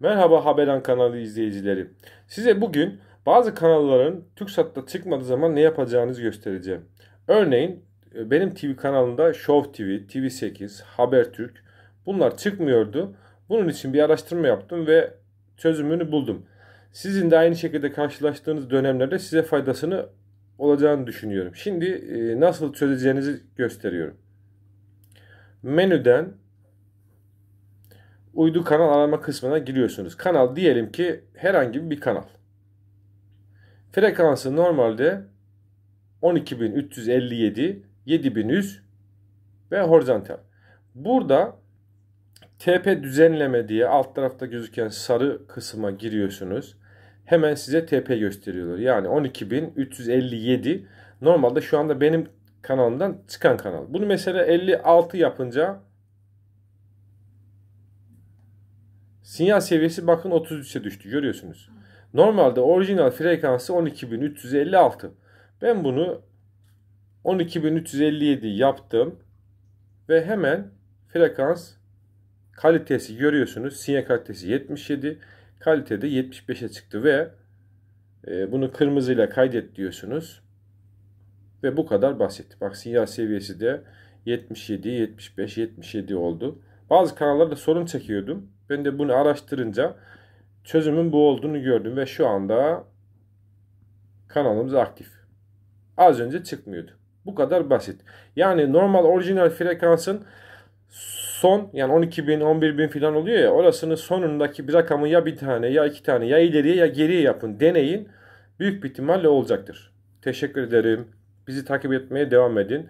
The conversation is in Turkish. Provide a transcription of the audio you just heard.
Merhaba Haberan kanalı izleyicileri. Size bugün bazı kanalların TürkSat'ta çıkmadığı zaman ne yapacağınızı göstereceğim. Örneğin e, benim TV kanalımda Show TV, TV8, Habertürk bunlar çıkmıyordu. Bunun için bir araştırma yaptım ve çözümünü buldum. Sizin de aynı şekilde karşılaştığınız dönemlerde size faydasını olacağını düşünüyorum. Şimdi e, nasıl çözeceğinizi gösteriyorum. Menüden uydu kanal arama kısmına giriyorsunuz. Kanal diyelim ki herhangi bir kanal. Frekansı normalde 12357, 7100 ve horizontal. Burada TP düzenleme diye alt tarafta gözüken sarı kısma giriyorsunuz. Hemen size TP gösteriyorlar. Yani 12357 normalde şu anda benim kanalımdan çıkan kanal. Bunu mesela 56 yapınca Sinyal seviyesi bakın 33'e düştü görüyorsunuz. Normalde orijinal frekansı 12356. Ben bunu 12357 yaptım ve hemen frekans kalitesi görüyorsunuz. Sinyal kalitesi 77, kalitede 75'e çıktı ve e, bunu kırmızıyla kaydet diyorsunuz. Ve bu kadar basit. Bak sinyal seviyesi de 77, 75, 77 oldu. Bazı kanallarda sorun çekiyordum. Ben de bunu araştırınca çözümün bu olduğunu gördüm ve şu anda kanalımız aktif. Az önce çıkmıyordu. Bu kadar basit. Yani normal orijinal frekansın son yani 12 bin 11 bin falan oluyor ya orasının sonundaki bir rakamı ya bir tane ya iki tane ya ileriye ya geriye yapın deneyin. Büyük bir ihtimalle olacaktır. Teşekkür ederim. Bizi takip etmeye devam edin.